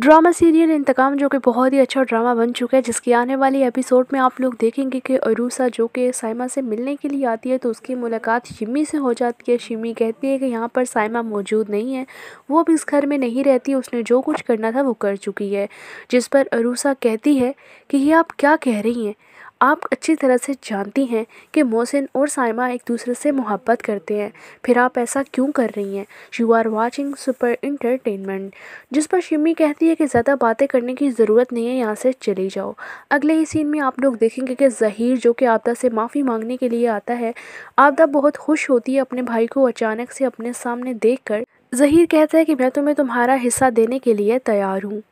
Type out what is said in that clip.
drama serial इंतकाम जो कि बहुत ही अच्छा ड्रामा बन चुका है जिसकी आने वाली एपिसोड में आप लोग देखेंगे कि अरूसा जो कि साइमा से मिलने के लिए आती है तो उसकी मुलाकात शिमी से हो जाती है शिमी कहती है कि यहाँ पर साइमा मौजूद नहीं है वो अब इस घर में नहीं रहती उसने जो कुछ करना था वो कर चुकी है जिस पर अरूसा कहती है कि ये आप क्या कह रही हैं आप अच्छी तरह से जानती हैं कि मोहसिन और साइमा एक दूसरे से मोहब्बत करते हैं फिर आप ऐसा क्यों कर रही हैं you are watching super entertainment जिस पर शिमी कहती है कि ज़्यादा बातें करने की ज़रूरत नहीं है यहाँ से चली जाओ अगले ही सीन में आप लोग देखेंगे कि जहीर जो कि आपदा से माफ़ी मांगने के लिए आता है आपदा बहुत खुश होती है अपने भाई को अचानक से अपने सामने देख कर जहीर कहता है कि मैं तुम्हें तुम्हारा हिस्सा देने के लिए तैयार हूँ